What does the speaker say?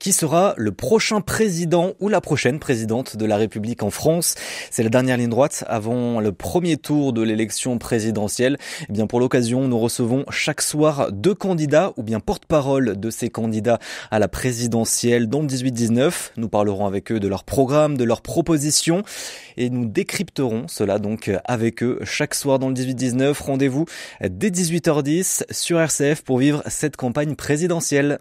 Qui sera le prochain président ou la prochaine présidente de la République en France C'est la dernière ligne droite avant le premier tour de l'élection présidentielle. Et eh bien pour l'occasion, nous recevons chaque soir deux candidats ou bien porte-parole de ces candidats à la présidentielle dans le 18-19. Nous parlerons avec eux de leur programme, de leurs propositions et nous décrypterons cela donc avec eux chaque soir dans le 18-19. Rendez-vous dès 18h10 sur RCF pour vivre cette campagne présidentielle.